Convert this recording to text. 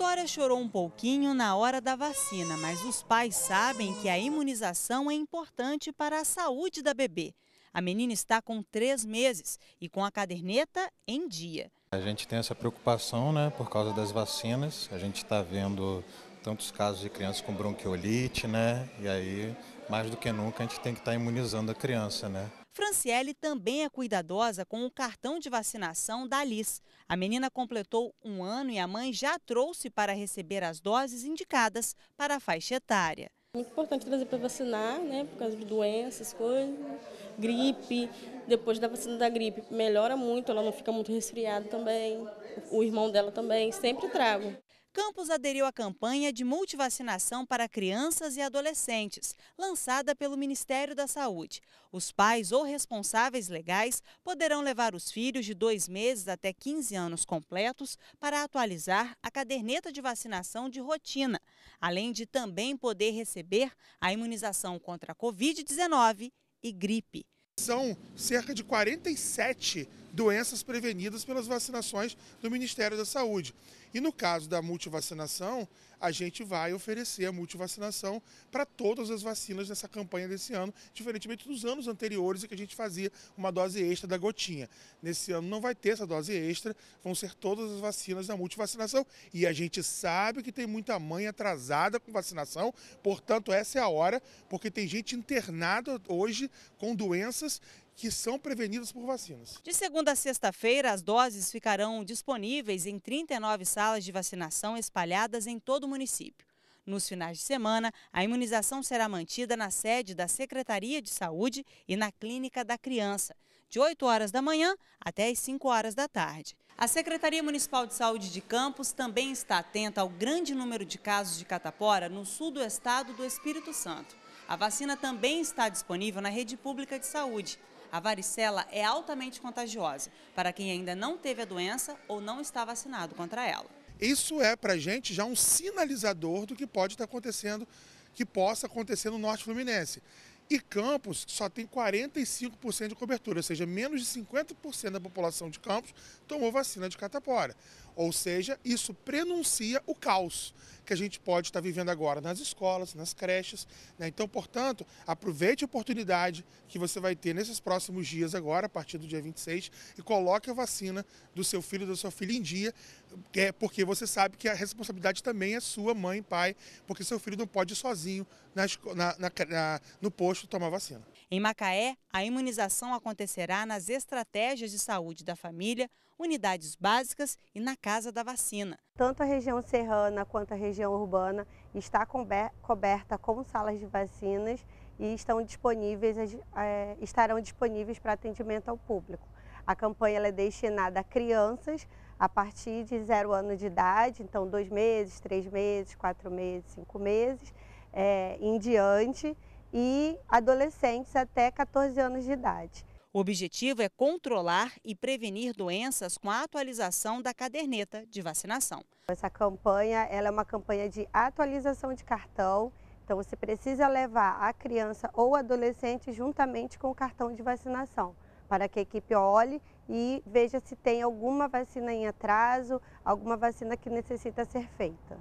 Vitória chorou um pouquinho na hora da vacina, mas os pais sabem que a imunização é importante para a saúde da bebê. A menina está com três meses e com a caderneta em dia. A gente tem essa preocupação né, por causa das vacinas. A gente está vendo tantos casos de crianças com bronquiolite, né? E aí, mais do que nunca, a gente tem que estar tá imunizando a criança, né? Franciele também é cuidadosa com o cartão de vacinação da Liz. A menina completou um ano e a mãe já trouxe para receber as doses indicadas para a faixa etária. Muito importante trazer para vacinar, né, por causa de doenças, coisas, gripe. Depois da vacina da gripe melhora muito, ela não fica muito resfriada também. O irmão dela também, sempre trago. Campos aderiu à campanha de multivacinação para crianças e adolescentes, lançada pelo Ministério da Saúde. Os pais ou responsáveis legais poderão levar os filhos de dois meses até 15 anos completos para atualizar a caderneta de vacinação de rotina, além de também poder receber a imunização contra a Covid-19 e gripe. São cerca de 47 doenças prevenidas pelas vacinações do Ministério da Saúde. E no caso da multivacinação, a gente vai oferecer a multivacinação para todas as vacinas nessa campanha desse ano, diferentemente dos anos anteriores em que a gente fazia uma dose extra da gotinha. Nesse ano não vai ter essa dose extra, vão ser todas as vacinas da multivacinação. E a gente sabe que tem muita mãe atrasada com vacinação, portanto, essa é a hora, porque tem gente internada hoje com doenças que são prevenidas por vacinas. De segunda a sexta-feira, as doses ficarão disponíveis em 39 salas de vacinação espalhadas em todo o município. Nos finais de semana, a imunização será mantida na sede da Secretaria de Saúde e na Clínica da Criança, de 8 horas da manhã até as 5 horas da tarde. A Secretaria Municipal de Saúde de Campos também está atenta ao grande número de casos de catapora no sul do estado do Espírito Santo. A vacina também está disponível na rede pública de saúde a varicela é altamente contagiosa para quem ainda não teve a doença ou não está vacinado contra ela. Isso é para a gente já um sinalizador do que pode estar tá acontecendo, que possa acontecer no Norte Fluminense. E Campos só tem 45% de cobertura, ou seja, menos de 50% da população de Campos tomou vacina de catapora. Ou seja, isso prenuncia o caos que a gente pode estar vivendo agora nas escolas, nas creches. Né? Então, portanto, aproveite a oportunidade que você vai ter nesses próximos dias agora, a partir do dia 26, e coloque a vacina do seu filho e da sua filha em dia, é, porque você sabe que a responsabilidade também é sua, mãe e pai, porque seu filho não pode ir sozinho na, na, na, no posto tomar vacina. Em Macaé, a imunização acontecerá nas estratégias de saúde da família, unidades básicas e na casa Casa da Vacina. Tanto a região serrana quanto a região urbana está coberta com salas de vacinas e estão disponíveis, é, estarão disponíveis para atendimento ao público. A campanha é destinada a crianças a partir de zero ano de idade, então dois meses, três meses, quatro meses, cinco meses, é, em diante, e adolescentes até 14 anos de idade. O objetivo é controlar e prevenir doenças com a atualização da caderneta de vacinação. Essa campanha ela é uma campanha de atualização de cartão então, você precisa levar a criança ou adolescente juntamente com o cartão de vacinação, para que a equipe olhe e veja se tem alguma vacina em atraso, alguma vacina que necessita ser feita.